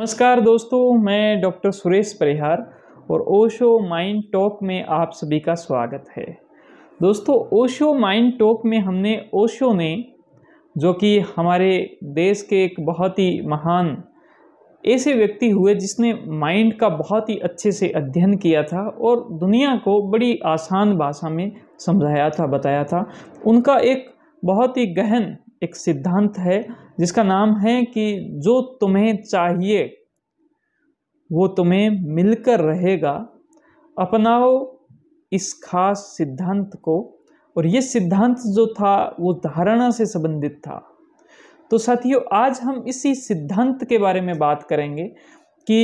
नमस्कार दोस्तों मैं डॉक्टर सुरेश परिहार और ओशो माइंड टॉक में आप सभी का स्वागत है दोस्तों ओशो माइंड टॉक में हमने ओशो ने जो कि हमारे देश के एक बहुत ही महान ऐसे व्यक्ति हुए जिसने माइंड का बहुत ही अच्छे से अध्ययन किया था और दुनिया को बड़ी आसान भाषा में समझाया था बताया था उनका एक बहुत ही गहन एक सिद्धांत है जिसका नाम है कि जो तुम्हें चाहिए वो तुम्हें मिलकर रहेगा अपनाओ इस खास सिद्धांत को और ये सिद्धांत जो था वो धारणा से संबंधित था तो साथियों आज हम इसी सिद्धांत के बारे में बात करेंगे कि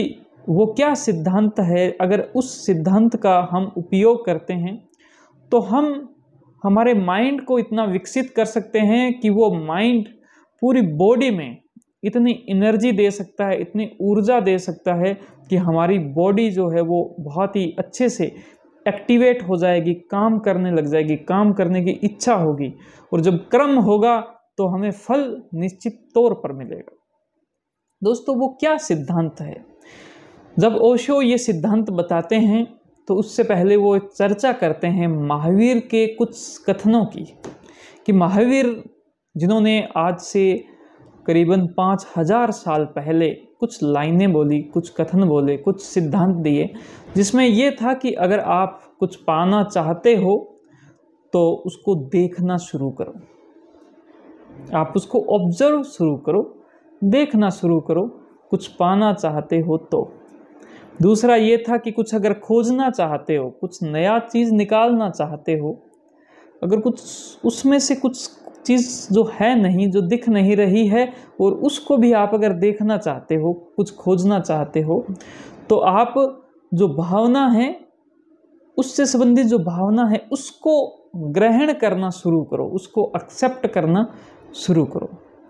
वो क्या सिद्धांत है अगर उस सिद्धांत का हम उपयोग करते हैं तो हम हमारे माइंड को इतना विकसित कर सकते हैं कि वो माइंड पूरी बॉडी में इतनी एनर्जी दे सकता है इतनी ऊर्जा दे सकता है कि हमारी बॉडी जो है वो बहुत ही अच्छे से एक्टिवेट हो जाएगी काम करने लग जाएगी काम करने की इच्छा होगी और जब क्रम होगा तो हमें फल निश्चित तौर पर मिलेगा दोस्तों वो क्या सिद्धांत है जब ओशो ये सिद्धांत बताते हैं तो उससे पहले वो चर्चा करते हैं महावीर के कुछ कथनों की कि महावीर जिन्होंने आज से करीबन पाँच हजार साल पहले कुछ लाइनें बोली कुछ कथन बोले कुछ सिद्धांत दिए जिसमें ये था कि अगर आप कुछ पाना चाहते हो तो उसको देखना शुरू करो आप उसको ऑब्जर्व शुरू करो देखना शुरू करो कुछ पाना चाहते हो तो दूसरा ये था कि कुछ अगर खोजना चाहते हो कुछ नया चीज़ निकालना चाहते हो अगर कुछ उसमें से कुछ चीज़ जो है नहीं जो दिख नहीं रही है और उसको भी आप अगर देखना चाहते हो कुछ खोजना चाहते हो तो आप जो भावना है उससे संबंधित जो भावना है उसको ग्रहण करना शुरू करो उसको एक्सेप्ट करना शुरू करो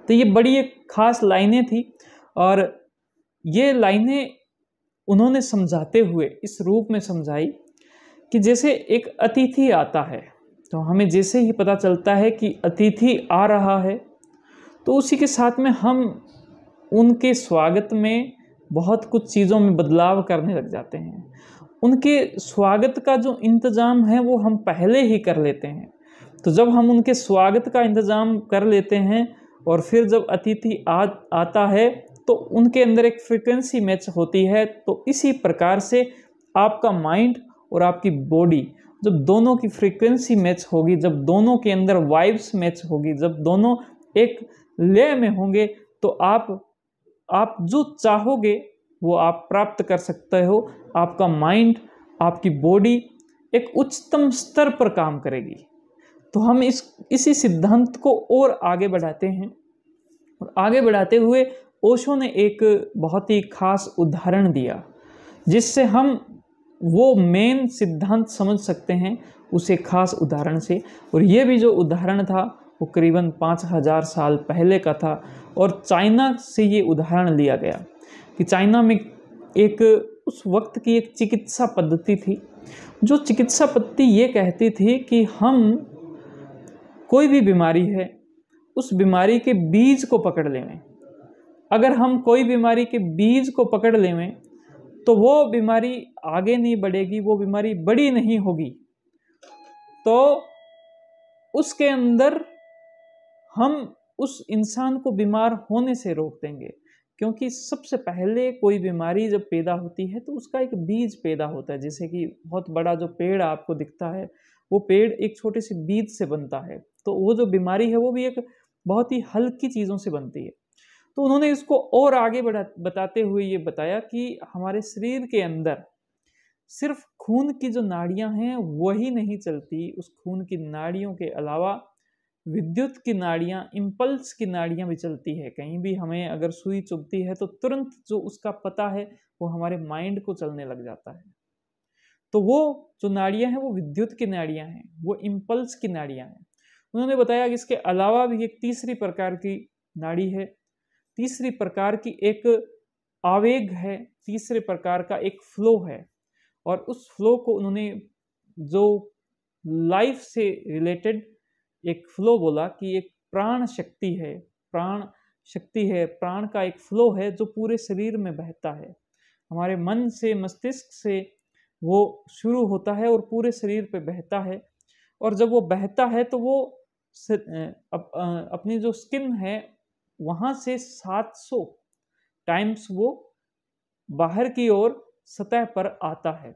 तो ये बड़ी एक खास लाइनें थी और ये लाइनें उन्होंने समझाते हुए इस रूप में समझाई कि जैसे एक अतिथि आता है तो हमें जैसे ही पता चलता है कि अतिथि आ रहा है तो उसी के साथ में हम उनके स्वागत में बहुत कुछ चीज़ों में बदलाव करने लग जाते हैं उनके स्वागत का जो इंतज़ाम है वो हम पहले ही कर लेते हैं तो जब हम उनके स्वागत का इंतज़ाम कर लेते हैं और फिर जब अतिथि आ आता है तो उनके अंदर एक फ्रिक्वेंसी मैच होती है तो इसी प्रकार से आपका माइंड और आपकी बॉडी जब दोनों की फ्रिक्वेंसी मैच होगी जब दोनों के अंदर वाइब्स मैच होगी जब दोनों एक ले में होंगे तो आप आप जो चाहोगे वो आप प्राप्त कर सकते हो आपका माइंड आपकी बॉडी एक उच्चतम स्तर पर काम करेगी तो हम इस इसी सिद्धांत को और आगे बढ़ाते हैं और आगे बढ़ाते हुए ओशो ने एक बहुत ही खास उदाहरण दिया जिससे हम वो मेन सिद्धांत समझ सकते हैं उसे खास उदाहरण से और ये भी जो उदाहरण था वो करीबन पाँच हज़ार साल पहले का था और चाइना से ये उदाहरण लिया गया कि चाइना में एक उस वक्त की एक चिकित्सा पद्धति थी जो चिकित्सा पद्धति ये कहती थी कि हम कोई भी बीमारी है उस बीमारी के बीज को पकड़ लेवें अगर हम कोई बीमारी के बीज को पकड़ लेवें तो वो बीमारी आगे नहीं बढ़ेगी वो बीमारी बड़ी नहीं होगी तो उसके अंदर हम उस इंसान को बीमार होने से रोक देंगे क्योंकि सबसे पहले कोई बीमारी जब पैदा होती है तो उसका एक बीज पैदा होता है जैसे कि बहुत बड़ा जो पेड़ आपको दिखता है वो पेड़ एक छोटे से बीज से बनता है तो वो जो बीमारी है वो भी एक बहुत ही हल्की चीज़ों से बनती है तो उन्होंने इसको और आगे बढ़ा बताते हुए ये बताया कि हमारे शरीर के अंदर सिर्फ खून की जो नाड़ियां हैं वही नहीं चलती उस खून की नाड़ियों के अलावा विद्युत की नाड़ियां इम्पल्स की नाड़ियां भी चलती है कहीं भी हमें अगर सुई चुभती है तो तुरंत जो उसका पता है वो हमारे माइंड को चलने लग जाता है तो वो जो नाड़ियां हैं वो विद्युत की नाड़ियां हैं वो इम्पल्स की नाड़ियां हैं उन्होंने बताया कि इसके अलावा भी एक तीसरी प्रकार की नाड़ी है तीसरी प्रकार की एक आवेग है तीसरे प्रकार का एक फ्लो है और उस फ्लो को उन्होंने जो लाइफ से रिलेटेड एक फ्लो बोला कि एक प्राण शक्ति है प्राण शक्ति है प्राण का एक फ्लो है जो पूरे शरीर में बहता है हमारे मन से मस्तिष्क से वो शुरू होता है और पूरे शरीर पे बहता है और जब वो बहता है तो वो अपनी जो स्किन है वहां से 700 टाइम्स वो बाहर की ओर सतह पर आता है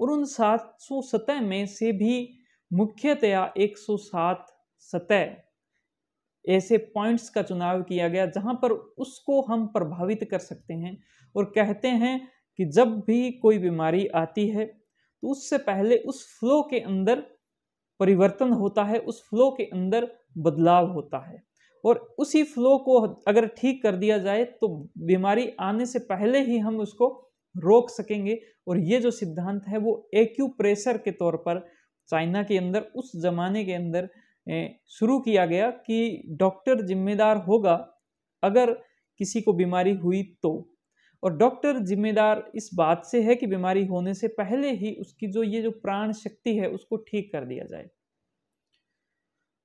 और उन 700 सतह में से भी मुख्यतया 107 सतह ऐसे पॉइंट्स का चुनाव किया गया जहां पर उसको हम प्रभावित कर सकते हैं और कहते हैं कि जब भी कोई बीमारी आती है तो उससे पहले उस फ्लो के अंदर परिवर्तन होता है उस फ्लो के अंदर बदलाव होता है और उसी फ्लो को अगर ठीक कर दिया जाए तो बीमारी आने से पहले ही हम उसको रोक सकेंगे और ये जो सिद्धांत है वो एक्यूप्रेशर के तौर पर चाइना के अंदर उस जमाने के अंदर शुरू किया गया कि डॉक्टर जिम्मेदार होगा अगर किसी को बीमारी हुई तो और डॉक्टर जिम्मेदार इस बात से है कि बीमारी होने से पहले ही उसकी जो ये जो प्राण शक्ति है उसको ठीक कर दिया जाए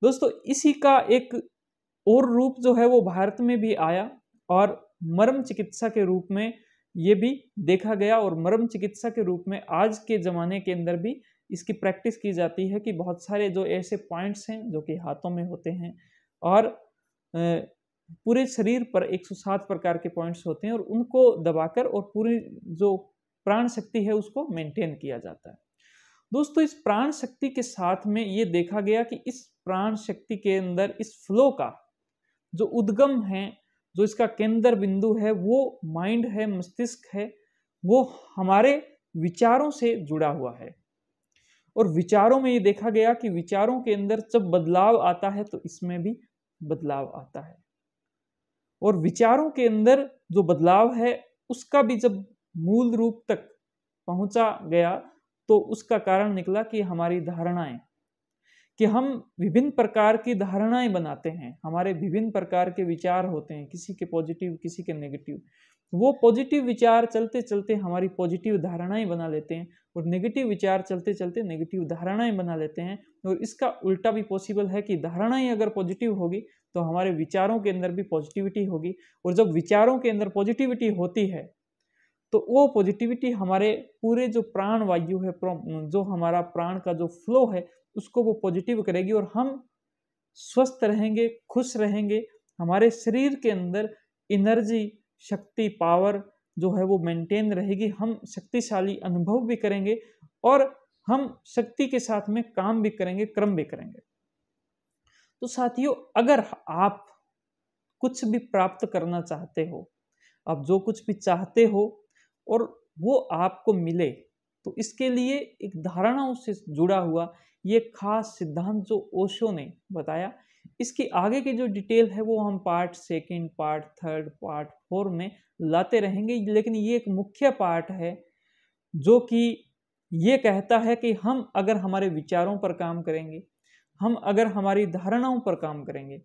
दोस्तों इसी का एक और रूप जो है वो भारत में भी आया और मर्म चिकित्सा के रूप में ये भी देखा गया और मर्म चिकित्सा के रूप में आज के ज़माने के अंदर भी इसकी प्रैक्टिस की जाती है कि बहुत सारे जो ऐसे पॉइंट्स हैं जो कि हाथों में होते हैं और पूरे शरीर पर 107 प्रकार के पॉइंट्स होते हैं और उनको दबाकर और पूरी जो प्राण शक्ति है उसको मेंटेन किया जाता है दोस्तों इस प्राण शक्ति के साथ में ये देखा गया कि इस प्राण शक्ति के अंदर इस फ्लो का जो उद्गम है जो इसका केंद्र बिंदु है वो माइंड है मस्तिष्क है वो हमारे विचारों से जुड़ा हुआ है और विचारों में ये देखा गया कि विचारों के अंदर जब बदलाव आता है तो इसमें भी बदलाव आता है और विचारों के अंदर जो बदलाव है उसका भी जब मूल रूप तक पहुंचा गया तो उसका कारण निकला कि हमारी धारणाएं कि हम विभिन्न प्रकार की धारणाएं बनाते हैं हमारे विभिन्न प्रकार के विचार होते हैं किसी के पॉजिटिव किसी के नेगेटिव वो पॉजिटिव विचार चलते चलते हमारी पॉजिटिव धारणाएं बना लेते हैं और नेगेटिव विचार चलते चलते नेगेटिव धारणाएं बना लेते हैं और इसका उल्टा भी पॉसिबल है कि धारणाएं अगर पॉजिटिव होगी तो हमारे विचारों के अंदर भी पॉजिटिविटी होगी और जब विचारों के अंदर पॉजिटिविटी होती है तो वो पॉजिटिविटी हमारे पूरे जो प्राण वायु है जो हमारा प्राण का जो फ्लो है उसको वो पॉजिटिव करेगी और हम स्वस्थ रहेंगे खुश रहेंगे हमारे शरीर के अंदर एनर्जी शक्ति पावर जो है वो मेंटेन रहेगी हम शक्तिशाली अनुभव भी करेंगे और हम शक्ति के साथ में काम भी करेंगे क्रम भी करेंगे तो साथियों अगर आप कुछ भी प्राप्त करना चाहते हो आप जो कुछ भी चाहते हो और वो आपको मिले तो इसके लिए एक धारणाओं से जुड़ा हुआ ये खास सिद्धांत जो ओशो ने बताया इसकी आगे की जो डिटेल है वो हम part second part third part four में लाते रहेंगे लेकिन ये एक मुख्य पार्ट है जो कि ये कहता है कि हम अगर हमारे विचारों पर काम करेंगे हम अगर हमारी धारणाओं पर काम करेंगे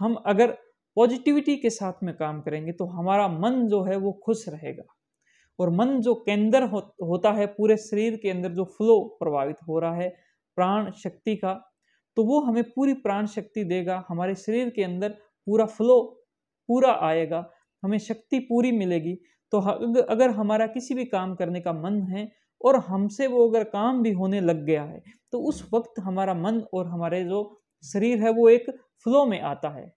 हम अगर पॉजिटिविटी के साथ में काम करेंगे तो हमारा मन जो है वो खुश रहेगा और मन जो केंद्र हो, होता है पूरे शरीर के अंदर जो फ्लो प्रभावित हो रहा है प्राण शक्ति का तो वो हमें पूरी प्राण शक्ति देगा हमारे शरीर के अंदर पूरा फ्लो पूरा आएगा हमें शक्ति पूरी मिलेगी तो अगर हमारा किसी भी काम करने का मन है और हमसे वो अगर काम भी होने लग गया है तो उस वक्त हमारा मन और हमारे जो शरीर है वो एक फ्लो में आता है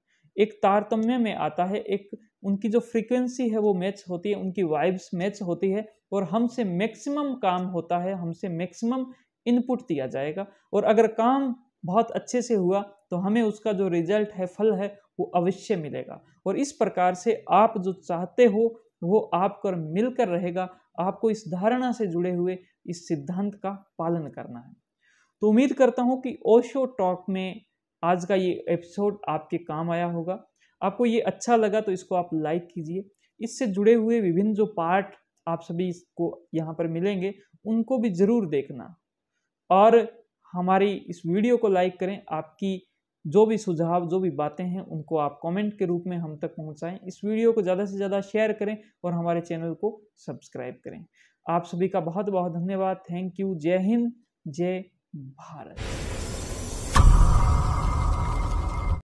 एक तारतम्य में आता है एक उनकी जो फ्रीक्वेंसी है वो मैच होती है उनकी वाइब्स मैच होती है और हमसे मैक्सिमम काम होता है हमसे मैक्सिमम इनपुट दिया जाएगा और अगर काम बहुत अच्छे से हुआ तो हमें उसका जो रिजल्ट है फल है वो अवश्य मिलेगा और इस प्रकार से आप जो चाहते हो वो आप कर मिलकर रहेगा आपको इस धारणा से जुड़े हुए इस सिद्धांत का पालन करना है तो उम्मीद करता हूँ कि ओशो टॉक में आज का ये एपिसोड आपके काम आया होगा आपको ये अच्छा लगा तो इसको आप लाइक कीजिए इससे जुड़े हुए विभिन्न जो पार्ट आप सभी इसको यहाँ पर मिलेंगे उनको भी ज़रूर देखना और हमारी इस वीडियो को लाइक करें आपकी जो भी सुझाव जो भी बातें हैं उनको आप कमेंट के रूप में हम तक पहुंचाएं इस वीडियो को ज़्यादा से ज़्यादा शेयर करें और हमारे चैनल को सब्सक्राइब करें आप सभी का बहुत बहुत धन्यवाद थैंक यू जय हिंद जय भारत